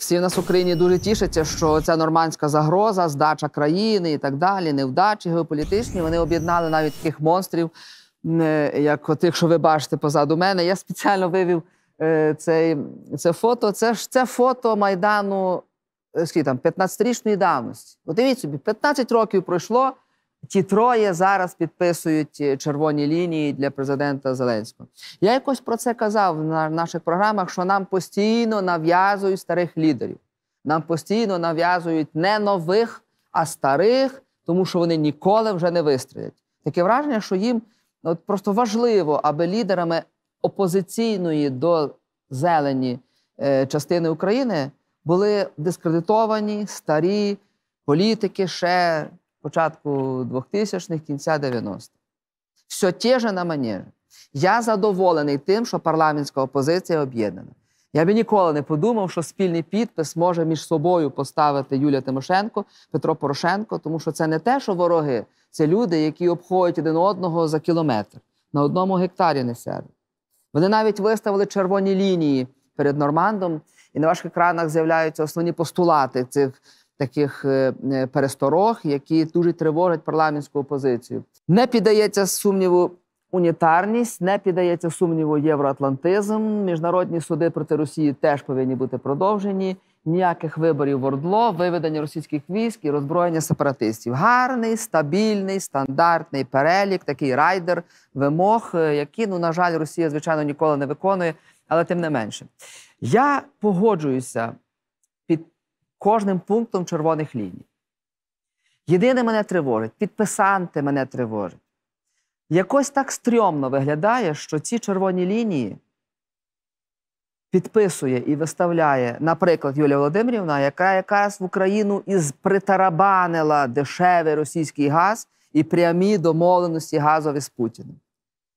Всі в нас в Україні дуже тішаться, що ця нормандська загроза, здача країни і так далі, невдачі геополітичні. Вони об'єднали навіть таких монстрів, е, як тих, що ви бачите позаду мене. Я спеціально вивів е, цей, це фото. Це ж це фото Майдану е, скільки там 15-річної давності. От дивіться собі, 15 років пройшло. Ті троє зараз підписують е, червоні лінії для президента Зеленського. Я якось про це казав на наших програмах, що нам постійно нав'язують старих лідерів. Нам постійно нав'язують не нових, а старих, тому що вони ніколи вже не вистрілять. Таке враження, що їм от просто важливо, аби лідерами опозиційної до зелені е, частини України були дискредитовані старі політики ще початку 2000-х, кінця 90-х. Все те же на манежі. Я задоволений тим, що парламентська опозиція об'єднана. Я би ніколи не подумав, що спільний підпис може між собою поставити Юлія Тимошенко, Петро Порошенко, тому що це не те, що вороги, це люди, які обходять один одного за кілометр, на одному гектарі не сядуть. Вони навіть виставили червоні лінії перед Нормандом, і на ваших екранах з'являються основні постулати цих таких е, е, пересторог, які дуже тривожать парламентську опозицію. Не піддається сумніву. Унітарність не піддається сумніву євроатлантизм. Міжнародні суди проти Росії теж повинні бути продовжені. Ніяких виборів в Ордло, виведення російських військ і розброєння сепаратистів. Гарний, стабільний, стандартний перелік, такий райдер вимог, е, які ну на жаль, Росія звичайно ніколи не виконує, але тим не менше, я погоджуюся кожним пунктом червоних ліній. Єдине мене тривожить, підписанти мене тривожать. Якось так стрьомно виглядає, що ці червоні лінії підписує і виставляє, наприклад, Юлія Володимирівна, яка якраз в Україну із притарабанила дешевий російський газ і прямі домовленості газові з Путіним.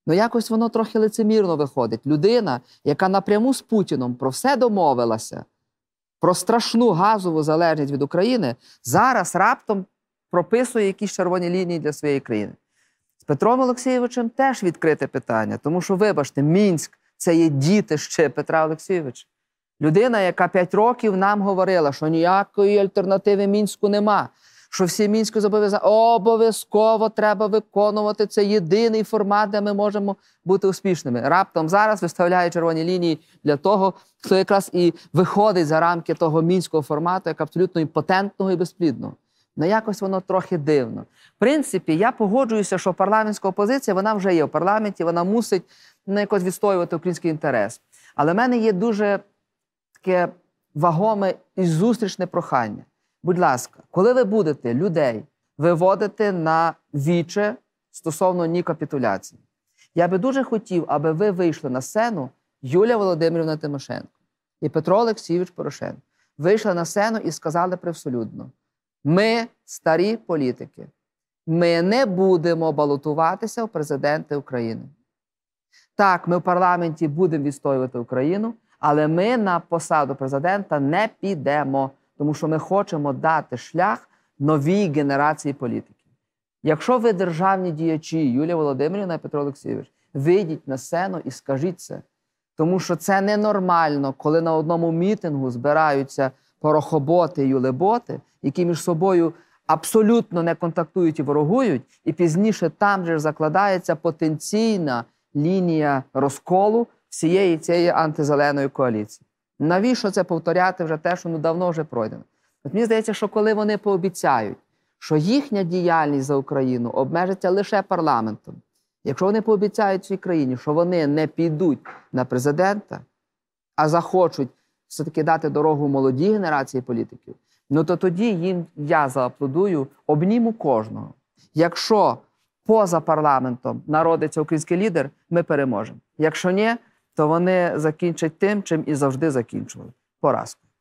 Ну, якось воно трохи лицемірно виходить. Людина, яка напряму з Путіном про все домовилася, про страшну газову залежність від України зараз раптом прописує якісь червоні лінії для своєї країни. З Петром Олексійовичем теж відкрите питання, тому що, вибачте, мінськ це є діти ще Петра Олексійовича. Людина, яка п'ять років нам говорила, що ніякої альтернативи мінську нема що всі мінські зобов'язання обов'язково треба виконувати. Це єдиний формат, де ми можемо бути успішними. Раптом зараз виставляє червоні лінії для того, хто якраз і виходить за рамки того мінського формату, як абсолютно імпотентного і безплідного. Ну, якось воно трохи дивно. В принципі, я погоджуюся, що парламентська опозиція вона вже є в парламенті, вона мусить ну, якось відстоювати український інтерес. Але в мене є дуже таке вагоме і зустрічне прохання будь ласка, коли ви будете людей виводити на віче стосовно ні капітуляції, я би дуже хотів, аби ви вийшли на сцену Юлія Володимирівна Тимошенко і Петро Олексійович Порошенко. Вийшли на сцену і сказали привселюдно: ми старі політики, ми не будемо балотуватися в президенти України. Так, ми в парламенті будемо відстоювати Україну, але ми на посаду президента не підемо тому що ми хочемо дати шлях новій генерації політиків. Якщо ви державні діячі, Юлія Володимирівна і Петро Олексійович, вийдіть на сцену і скажіть це. Тому що це ненормально, коли на одному мітингу збираються порохоботи і улеботи, які між собою абсолютно не контактують і ворогують, і пізніше там же закладається потенційна лінія розколу всієї цієї антизеленої коаліції. Навіщо це повторяти вже те, що ну давно вже пройдено? От Мені здається, що коли вони пообіцяють, що їхня діяльність за Україну обмежиться лише парламентом, якщо вони пообіцяють цій країні, що вони не підуть на президента, а захочуть все-таки дати дорогу молодій генерації політиків, ну то тоді їм я зааплодую, обніму кожного. Якщо поза парламентом народиться український лідер, ми переможемо. Якщо ні, то вони закінчать тим, чим і завжди закінчували поразку.